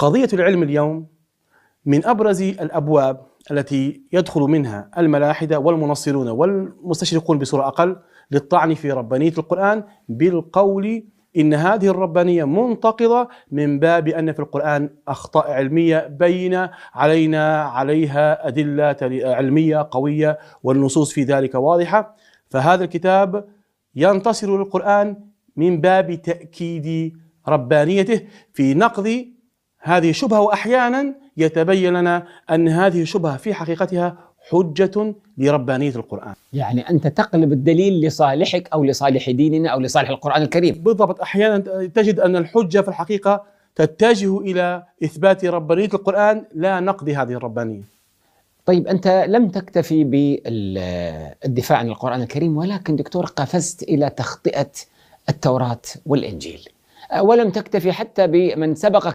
قضية العلم اليوم من أبرز الأبواب التي يدخل منها الملاحدة والمنصرون والمستشرقون بصورة أقل للطعن في ربانية القرآن بالقول إن هذه الربانية منتقضة من باب أن في القرآن أخطاء علمية بينة علينا عليها أدلة علمية قوية والنصوص في ذلك واضحة فهذا الكتاب ينتصر للقرآن من باب تأكيد ربانيته في نقض هذه شبهة وأحيانا يتبين لنا أن هذه شبهة في حقيقتها حجة لربانية القرآن يعني أنت تقلب الدليل لصالحك أو لصالح ديننا أو لصالح القرآن الكريم بالضبط أحيانا تجد أن الحجة في الحقيقة تتجه إلى إثبات ربانية القرآن لا نقض هذه الربانية طيب أنت لم تكتفي بالدفاع عن القرآن الكريم ولكن دكتور قفزت إلى تخطئة التوراة والإنجيل ولم تكتفي حتى بمن سبقك